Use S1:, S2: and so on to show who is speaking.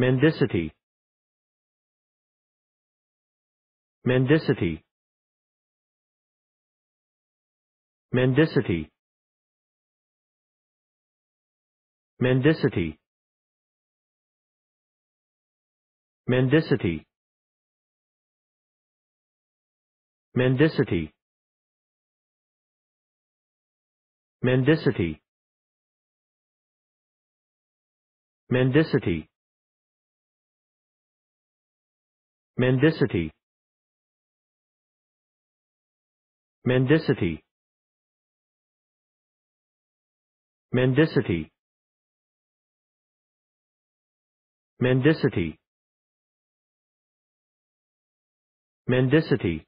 S1: mendicity mendicity mendicity mendicity mendicity mendicity mendicity mendicity mendicity mendicity mendicity mendicity mendicity